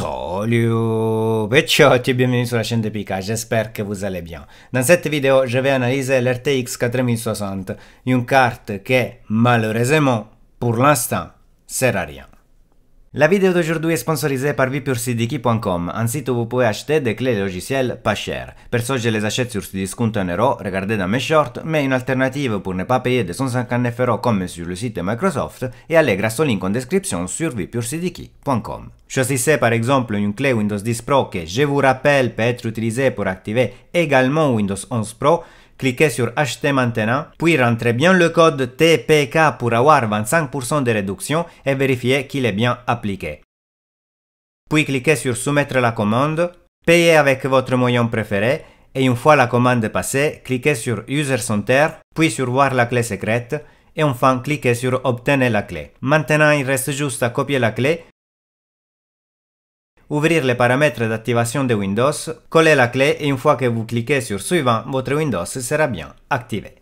Salut Petchote et bienvenue sur la chaîne de Pika, j'espère que vous allez bien. Dans cette vidéo, je vais analyser l'RTX 4060, une carte qui, malheureusement, pour l'instant, sert à rien. La vidéo d'aujourd'hui est sponsorisée par vipursidiki.com, un site où vous pouvez acheter des clés logicielles pas chères. Perso, je les achète sur ce discount en euros, regardez dans mes shorts, mais une alternative pour ne pas payer de 150 euros comme sur le site Microsoft est aller grâce au lien en description sur vipursidiki.com. Choisissez par exemple une clé Windows 10 Pro que, je vous rappelle, peut être utilisée pour activer également Windows 11 Pro, cliquez sur Acheter maintenant, puis rentrez bien le code TPK pour avoir 25% de réduction et vérifiez qu'il est bien appliqué. Puis cliquez sur Soumettre la commande, payez avec votre moyen préféré et une fois la commande passée, cliquez sur User Center, puis sur Voir la clé secrète et enfin cliquez sur Obtenez la clé. Maintenant, il reste juste à copier la clé ouvrir les paramètres d'activation de Windows, coller la clé et une fois que vous cliquez sur Suivant, votre Windows sera bien activé.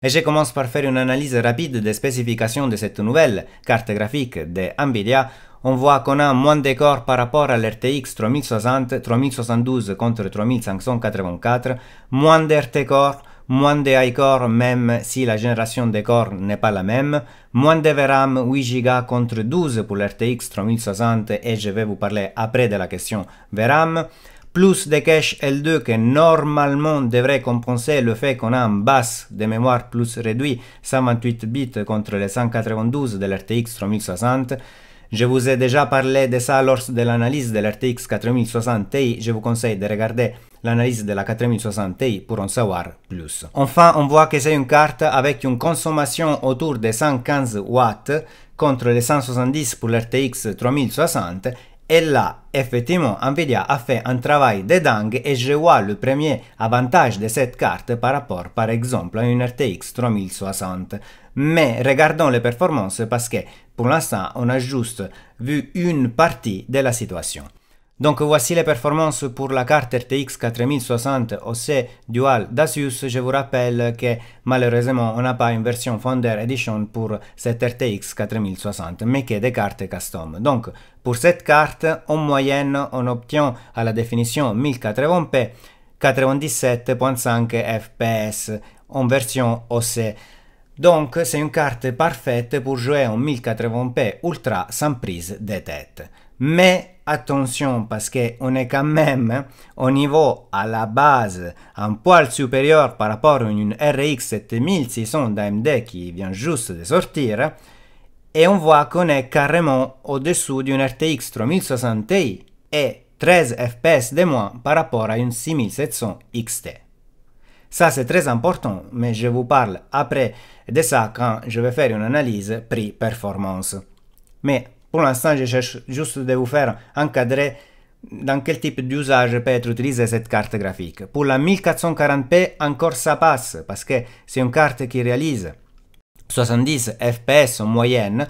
Et je commence par faire une analyse rapide des spécifications de cette nouvelle carte graphique de Nvidia. On voit qu'on a moins de corps par rapport à l'RTX 3060, 3072 contre 3584, moins d'RT corps moins de iCore même si la génération des corps n'est pas la même, moins de VRAM 8 Go contre 12 pour l'RTX 3060 et je vais vous parler après de la question VRAM, plus de cache L2 que normalement devrait compenser le fait qu'on a un basse de mémoire plus réduit 128 bits contre les 192 de l'RTX 3060, je vous ai déjà parlé de ça lors de l'analyse de l'RTX 4060 Ti, je vous conseille de regarder l'analyse de la 4060 Ti pour en savoir plus. Enfin, on voit que c'est une carte avec une consommation autour de 115 watts contre les 170 pour l'RTX 3060 et là, effectivement, Nvidia a fait un travail de dingue et je vois le premier avantage de cette carte par rapport, par exemple, à une RTX 3060. Mais regardons les performances parce que, pour l'instant, on a juste vu une partie de la situation. Donc voici les performances pour la carte RTX 4060 OC Dual d'Asus. Je vous rappelle que malheureusement on n'a pas une version Founder Edition pour cette RTX 4060 mais que des cartes custom. Donc pour cette carte en moyenne on obtient à la définition 1080p 97.5 fps en version OC. Donc c'est une carte parfaite pour jouer en 1080p ultra sans prise de tête. Mais attention parce que on est quand même hein, au niveau à la base un poil supérieur par rapport à une RX 7600 d'AMD qui vient juste de sortir et on voit qu'on est carrément au-dessous d'une RTX 3060 Ti et 13 FPS de moins par rapport à une 6700 XT. Ça c'est très important, mais je vous parle après de ça quand je vais faire une analyse prix-performance. Mais pour l'instant, je cherche juste de vous faire encadrer dans quel type d'usage peut être utilisée cette carte graphique. Pour la 1440p, encore ça passe, parce que c'est une carte qui réalise 70 FPS en moyenne.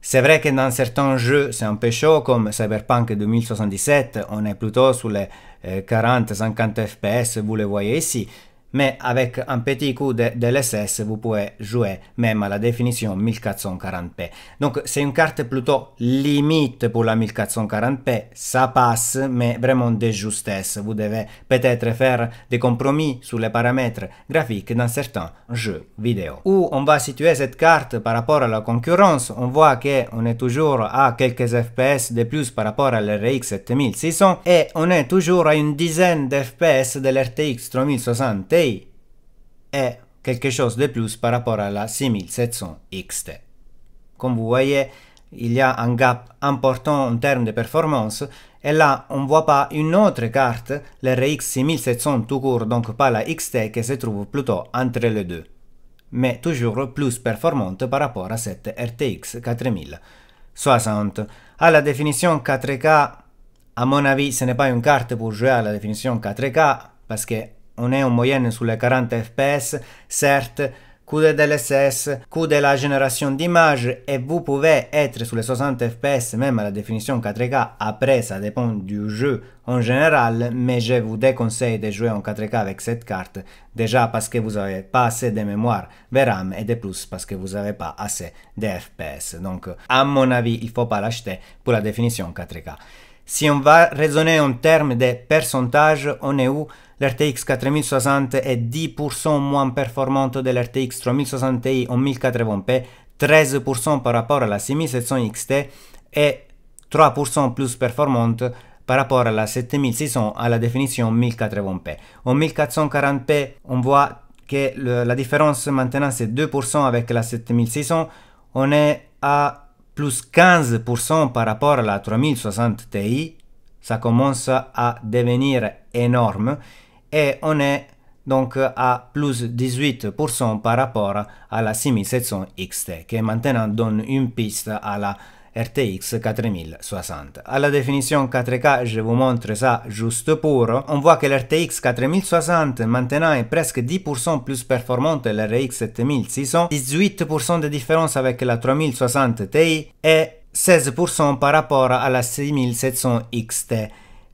C'est vrai que dans certains jeux, c'est un peu chaud, comme Cyberpunk 2077, on est plutôt sur les 40-50 euh, FPS, vous le voyez ici. Mais avec un petit coup de, de l'SS, vous pouvez jouer même à la définition 1440p. Donc c'est une carte plutôt limite pour la 1440p. Ça passe, mais vraiment de justesse. Vous devez peut-être faire des compromis sur les paramètres graphiques dans certains jeux vidéo. Où on va situer cette carte par rapport à la concurrence, on voit qu'on est toujours à quelques FPS de plus par rapport à l'RX 7600 et on est toujours à une dizaine d'FPS de l'RTX 3060 Lei est quelque chose de plus par rapport à la 6700XT. Comme vous voyez, il y a un gap important en termes de performance, et là, on ne voit pas une autre carte, l'RX 6700 tout court, donc pas la XT, qui se trouve plutôt entre les deux, mais toujours plus performante par rapport à cette RTX 4060. À la définition 4K, à mon avis, ce n'est pas une carte pour jouer à la définition 4K, parce que on est en moyenne sous les 40 fps, certes, coût de DLSS, coût de la génération d'images et vous pouvez être sous les 60 fps même à la définition 4K. Après, ça dépend du jeu en général, mais je vous déconseille de jouer en 4K avec cette carte. Déjà parce que vous n'avez pas assez de mémoire VRAM et de plus parce que vous n'avez pas assez de FPS. Donc, à mon avis, il ne faut pas l'acheter pour la définition 4K. Si on va raisonner en termes de pourcentage, on est où l'RTX 4060 est 10% moins performante de l'RTX 3060 Ti en 1080p, 13% par rapport à la 6700 XT et 3% plus performante par rapport à la 7600 à la définition 1080p. En 1440p, on voit que la différence maintenant c'est 2% avec la 7600, on est à plus 15% par rapport à la 3060 Ti, ça commence à devenir énorme et on est donc à plus 18% par rapport à la 6700XT qui maintenant donne une piste à la RTX 4060. À la définition 4K, je vous montre ça juste pour. On voit que RTX 4060 maintenant est presque 10% plus performante que RX 7600, 18% de différence avec la 3060 Ti et 16% par rapport à la 6700 XT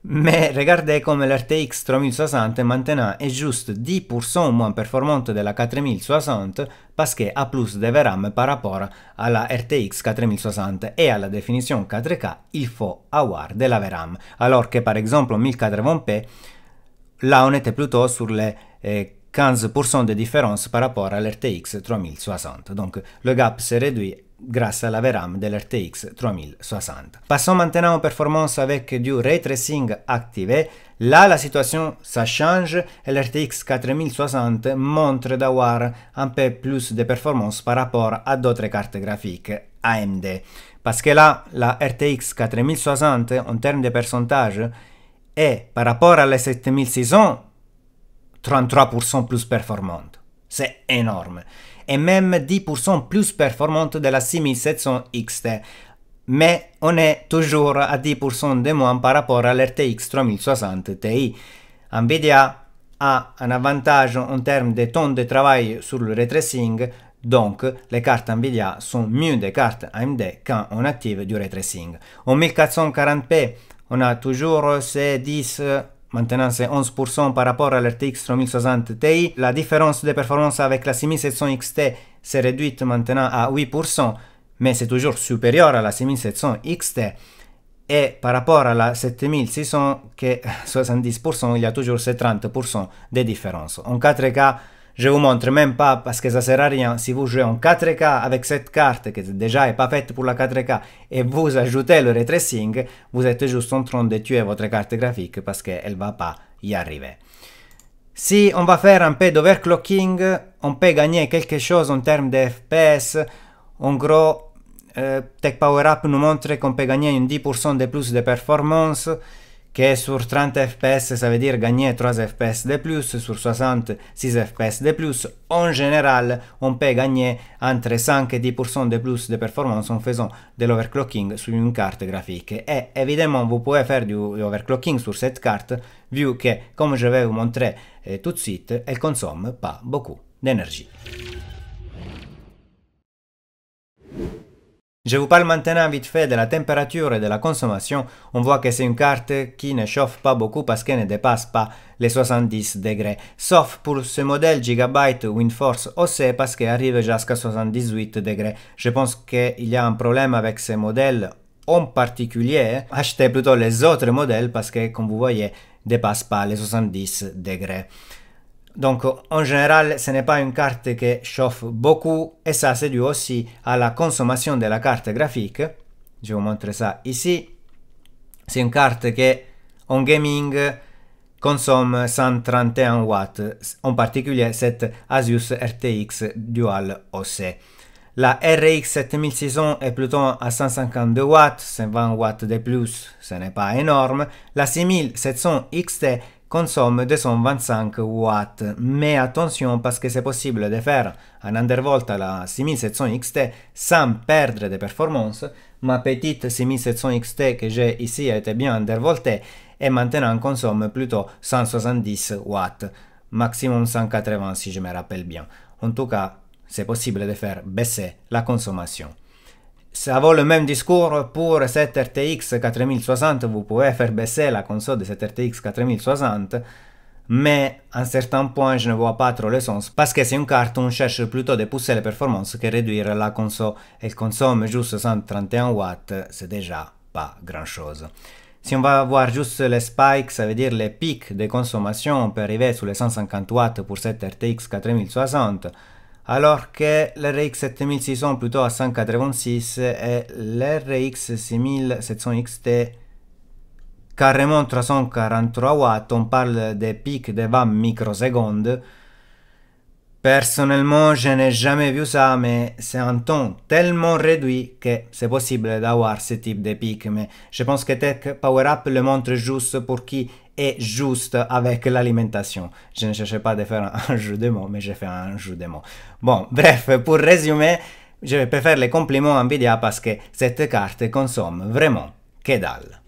Mais regardez come l'RTX 3060 maintenant est juste 10% moins performante della la 4060 perché qu'elle a plus de VRAM par rapport alla la RTX 4060 e alla la définition 4K, il faut avoir de la VRAM. Alors che par exemple en p là on était plutôt sur les eh, 15% di differenza par rapport à l'RTX 3060. Donc le gap se réduit grâce à la VRAM de l'RTX 3060. Passons maintenant aux performances avec du ray tracing activé. Là, la situation, ça change et l'RTX 4060 montre d'avoir un peu plus de performance par rapport à d'autres cartes graphiques AMD. Parce que là, la RTX 4060, en termes de pourcentage, est par rapport à la 7600, 33% plus performante. C'est énorme et même 10% plus performante de la 6700 XT. Mais on est toujours à 10% de moins par rapport à l'RTX 3060 Ti. Nvidia a un avantage en termes de temps de travail sur le retracing, donc les cartes Nvidia sont mieux des cartes AMD quand on active du retracing. En 1440p, on a toujours ces 10 Maintenant, c'est 11% par rapport à l'RTX 3060 Ti. La différence de performance avec la 6700 XT s'est réduite maintenant à 8%, mais c'est toujours supérieur à la 6700 XT. Et par rapport à la 7600, qui 70%, il y a toujours ces 30% de différence. En 4K, je vous montre même pas parce que ça sert à rien. Si vous jouez en 4K avec cette carte qui déjà est pas faite pour la 4K et vous ajoutez le retracing, vous êtes juste en train de tuer votre carte graphique parce qu'elle va pas y arriver. Si on va faire un peu d'overclocking, on peut gagner quelque chose en termes de FPS. En gros, euh, Tech Power Up nous montre qu'on peut gagner 10% de plus de performance. che sur 30 fps ça veut dire gagner 3 fps de plus, sur 60 6 fps de plus. En général, on peut gagner entre 5 et 10% de plus de performance en faisant de l'overclocking sur une carte graphique. Et évidemment, vous pouvez faire du overclocking sur cette carte, vu que, comme je vais vous montrer eh, tout de suite, elle consomme pas beaucoup d'énergie. Je vous parle maintenant vite fait de la température et de la consommation. On voit que c'est une carte qui ne chauffe pas beaucoup parce qu'elle ne dépasse pas les 70 degrés. Sauf pour ce modèle Gigabyte WindForce OC parce qu'elle arrive jusqu'à 78 degrés. Je pense qu'il y a un problème avec ce modèle en particulier. Achetez plutôt les autres modèles parce que, comme vous voyez, ne dépasse pas les 70 degrés. Donc en général, ce n'est pas une carte qui chauffe beaucoup et ça c'est dû aussi à la consommation de la carte graphique. Je vous montre ça ici. C'est une carte qui en gaming consomme 131 watts, en particulier cette Asus RTX Dual OC. La RX 7600 est plutôt à 152 watts, 120 watts de plus, ce n'est pas énorme. La 6700 XT consomme somme de son 25 watts, mais attention parce que c'est possible de faire un undervolt à la 6700 XT sans perdre de performance. Ma petite 6700 XT que j'ai ici a été bien undervoltée et maintenant consomme plutôt 170 watts, maximum 180 si je me rappelle bien. En tout cas, c'est possible de faire baisser la consommation. ça vaut le même discours pour cette RTX 4060. Vous pouvez faire baisser la console de cette RTX 4060 mais à un certain point je ne vois pas trop le sens parce que c'est une carte on cherche plutôt de pousser les performances que réduire la console et elle consomme juste 131 watts, c'est déjà pas grand chose. Si on va voir juste les spikes, ça veut dire les pics de consommation, on peut arriver sur les 150 watts pour cette RTX 4060 alors que l'RX 7600 plutôt à 186 et l'RX 6700 XT carrément 343 watts, on parle des pics de 20 microsecondes. Personnellement, je n'ai jamais vu ça, mais c'est un temps tellement réduit que c'est possible d'avoir ce type de pic. Mais je pense que Tech Power Up le montre juste pour qui juste avec l'alimentation. Je ne cherchais pas de faire un jeu de mots, mais j'ai fait un jeu de mots. Bon, bref, pour résumer, je vais préfère les compliments Nvidia parce que cette carte consomme vraiment que dalle.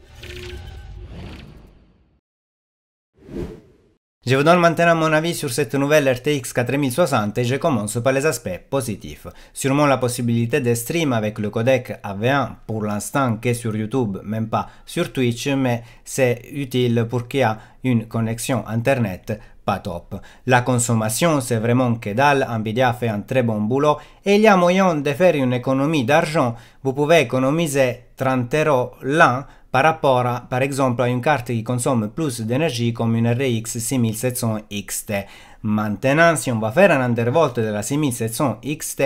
Je vous donne maintenant mon avis sur cette nouvelle RTX 4060 et je commence par les aspects positifs. Sûrement la possibilité de stream avec le codec AV1 pour l'instant que sur YouTube, même pas sur Twitch, mais c'est utile pour qui a une connexion internet pas top. La consommation, c'est vraiment que dalle, Nvidia fait un très bon boulot et il y a moyen de faire une économie d'argent. Vous pouvez économiser 30 euros l'an Par rapport, par exemple, à une carte qui consomme plus d'énergie comme une RX 6700 XT. Maintenant, si on va faire un undervolt de la 6700 XT,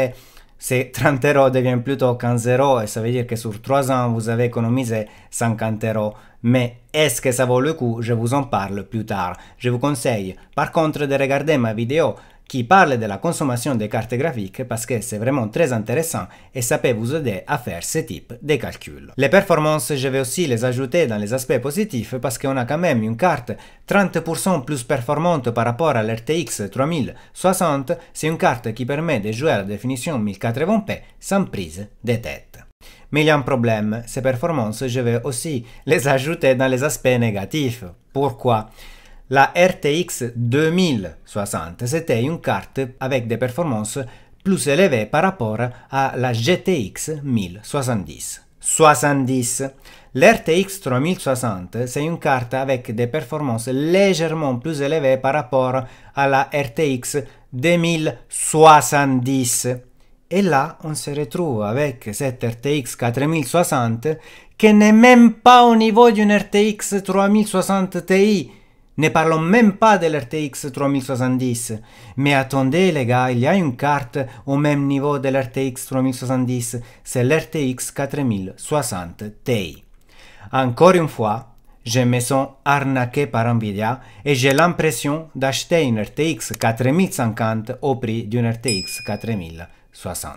c'est 30 euros devient plutôt 15 euros et ça veut dire que sur 3 ans vous avez économisé 50 euros. Mais est-ce que ça vaut le coup Je vous en parle plus tard. Je vous conseille par contre de regarder ma vidéo qui parle de la consommation des cartes graphiques parce que c'est vraiment très intéressant et ça peut vous aider à faire ce type de calcul. Les performances, je vais aussi les ajouter dans les aspects positifs parce qu'on a quand même une carte 30% plus performante par rapport à l'RTX 3060, c'est une carte qui permet de jouer à la définition 1080p sans prise de tête. Mais il y a un problème, ces performances, je vais aussi les ajouter dans les aspects négatifs. Pourquoi la RTX 2060, c'était une carte avec des performances plus élevées par rapport à la GTX 1070. 70. L'RTX 3060, c'est une carte avec des performances légèrement plus élevées par rapport à la RTX 2070. Et là, on se retrouve avec cette RTX 4060 qui n'est même pas au niveau d'une RTX 3060 Ti. Ne parlons même pas de l'RTX 3070. Mais attendez les gars, il y a une carte au même niveau de l'RTX 3070, c'est l'RTX 4060 Ti. Encore une fois, je me sens arnaqué par Nvidia et j'ai l'impression d'acheter une RTX 4050 au prix d'une RTX 4060.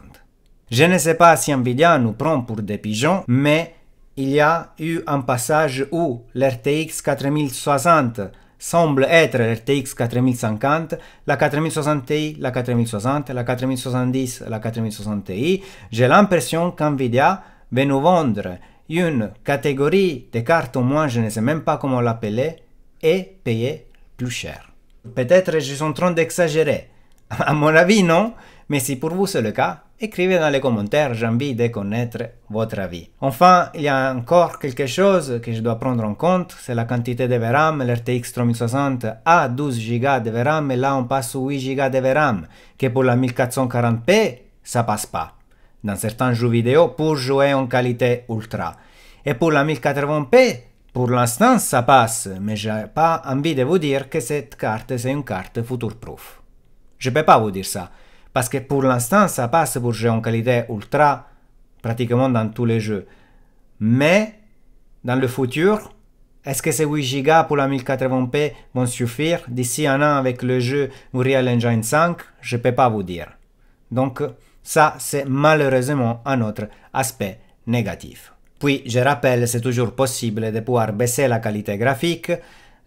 Je ne sais pas si Nvidia nous prend pour des pigeons, mais il y a eu un passage où l'RTX 4060 semble être RTX 4050, la 4060 Ti, la 4060, la 4070, la 4060 i j'ai l'impression qu'NVIDIA va nous vendre une catégorie de cartes, au moins je ne sais même pas comment l'appeler, et payer plus cher. Peut-être je suis en train d'exagérer. À mon avis, non, mais si pour vous c'est le cas, Écrivez dans les commentaires, j'ai envie de connaître votre avis. Enfin, il y a encore quelque chose que je dois prendre en compte, c'est la quantité de VRAM. L'RTX 3060 a 12 Go de VRAM et là on passe 8 Go de VRAM, que pour la 1440p, ça passe pas. Dans certains jeux vidéo, pour jouer en qualité ultra. Et pour la 1080p, pour l'instant ça passe, mais j'ai pas envie de vous dire que cette carte c'est une carte future proof. Je peux pas vous dire ça. Parce que pour l'instant, ça passe pour jouer en qualité ultra pratiquement dans tous les jeux. Mais dans le futur, est-ce que ces 8 Go pour la 1080p vont suffire d'ici un an avec le jeu Unreal Engine 5 Je ne peux pas vous dire. Donc ça, c'est malheureusement un autre aspect négatif. Puis, je rappelle, c'est toujours possible de pouvoir baisser la qualité graphique,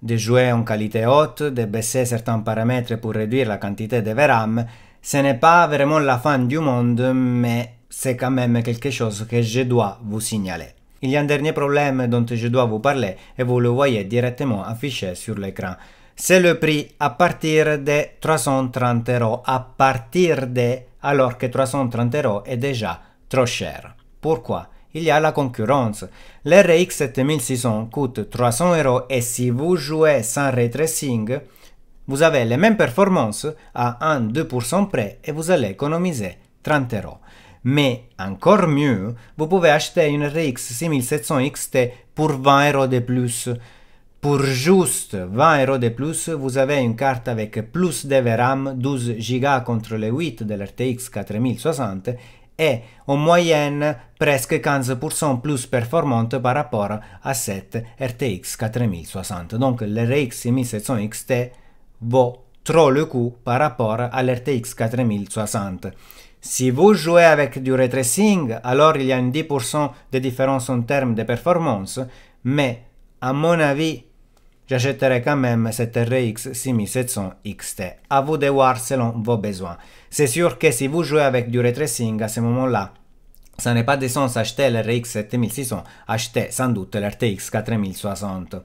de jouer en qualité haute, de baisser certains paramètres pour réduire la quantité de VRAM, ce n'est pas vraiment la fin du monde, mais c'est quand même quelque chose que je dois vous signaler. Il y a un dernier problème dont je dois vous parler et vous le voyez directement affiché sur l'écran. C'est le prix à partir de 330 euros, à partir de, alors que 330 euros est déjà trop cher. Pourquoi Il y a la concurrence. L'RX 7600 coûte 300 euros et si vous jouez sans retracing, vous avez les mêmes performances à 1-2% près et vous allez économiser 30 euros. Mais encore mieux, vous pouvez acheter une RX 6700 XT pour 20 euros de plus. Pour juste 20 euros de plus, vous avez une carte avec plus de RAM, 12 Go contre les 8 de l'RTX 4060 et en moyenne presque 15% plus performante par rapport à cette RTX 4060. Donc l'RX 6700 XT vaut trop le coup par rapport à l'RTX 4060. Si vous jouez avec du retracing, alors il y a une 10% de différence en termes de performance, mais à mon avis, j'achèterai quand même cette RX 6700 XT. À vous de voir selon vos besoins. C'est sûr que si vous jouez avec du retracing à ce moment-là, ça n'est pas de sens acheter l'RX 7600, achetez sans doute l'RTX 4060.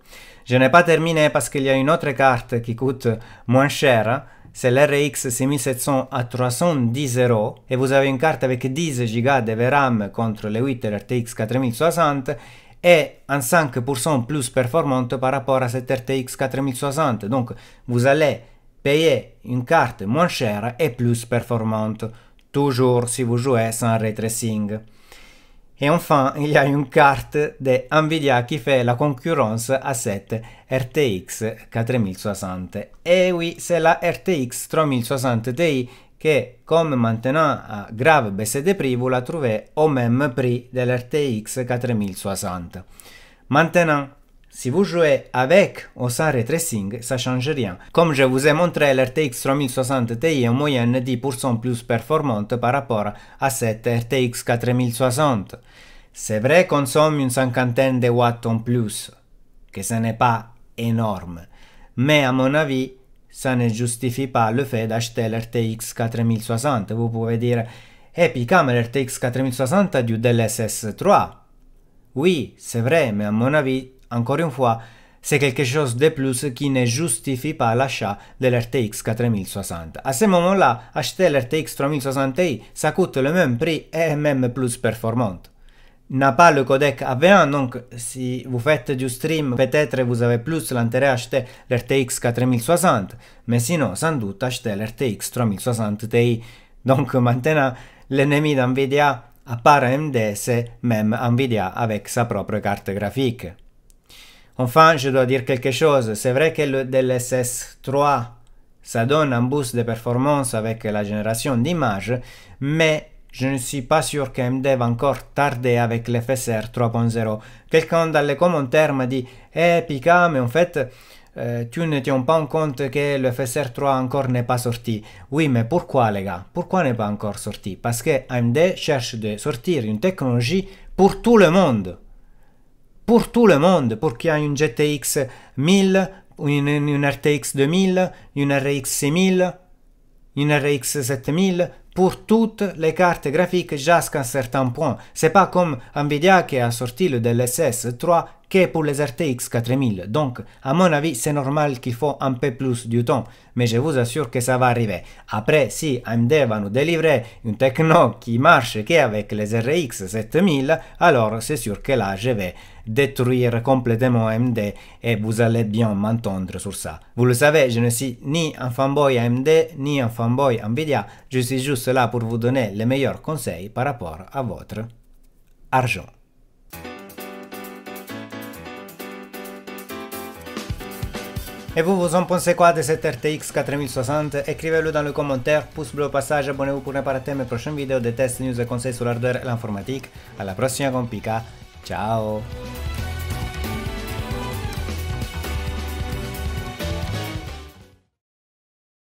Je n'ai pas terminé parce qu'il y a une autre carte qui coûte moins cher. C'est l'RX 6700 à 310 euros e vous avez une carte avec 10 Go de RAM contro le 8 RTX 4060 et un 5% plus performante par rapport à cette RTX 4060. Donc vous allez payer une carte moins chère et plus performante, toujours si vous jouez sans retracing. tracing e enfin il y a une carte de Nvidia qui fait la concurrence à cette RTX 4060. E oui, c'est la RTX 3060 Ti che come maintenant a grave baisse de prix, vous la trouvez au même prix de l'RTX 4060. Maintenant, Si vous jouez avec ou sans retracing, ça change rien. Comme je vous ai montré, l'RTX 3060 Ti est en moyenne 10% plus performante par rapport à cette RTX 4060. C'est vrai qu'on consomme une cinquantaine de watts en plus, que ce n'est pas énorme, mais à mon avis, ça ne justifie pas le fait d'acheter l'RTX 4060. Vous pouvez dire, et puis même l'RTX 4060 a du DLSS 3. Oui, c'est vrai, mais à mon avis, encore une fois, c'est quelque chose de plus qui ne justifie pas l'achat de l'RTX 4060. À ce moment-là, acheter l'RTX 3060 Ti, ça coûte le même prix et même plus performante. N'a pas le codec AV1, donc si vous faites du stream, peut-être vous avez plus l'intérêt à acheter l'RTX 4060, mais sinon, sans doute, acheter l'RTX 3060 Ti. Donc maintenant, l'ennemi d'NVIDIA, appare MD, AMD, c'est même NVIDIA avec sa propria carte graphique. Enfin, je dois dire quelque chose. C'est vrai que le DLSS 3, ça donne un boost de performance avec la génération d'images, mais je ne suis pas sûr qu'AMD va encore tarder avec l'FSR 3.0. Quelqu'un dans les commentaires m'a dit Eh Pika, mais en fait, euh, tu ne tiens pas en compte que le FSR 3 encore n'est pas sorti. Oui, mais pourquoi, les gars Pourquoi n'est pas encore sorti Parce que AMD cherche de sortir une technologie pour tout le monde pour tout le monde, pour y a une GTX 1000, une, RTX 2000, une RX 6000, une RX 7000, pour toutes les cartes graphiques jusqu'à un certain point. C'est pas comme Nvidia qui a sorti le DLSS 3 que pour les RTX 4000. Donc, à mon avis, c'est normal qu'il faut un peu plus du temps. Mais je vous assure que ça va arriver. Après, si AMD va nous délivrer une techno qui marche qu'avec les RX 7000, alors c'est sûr que là, je vais détruire complètement AMD et vous allez bien m'entendre sur ça. Vous le savez, je ne suis ni un fanboy AMD ni un fanboy Nvidia, je suis juste là pour vous donner les meilleurs conseils par rapport à votre argent. Et vous, vous en pensez quoi de cette RTX 4060 Écrivez-le dans le commentaire, pouce bleu au passage, abonnez-vous pour ne pas rater mes prochaines vidéos de tests, news et conseils sur l'hardware et l'informatique. À la prochaine, compica. Ciao。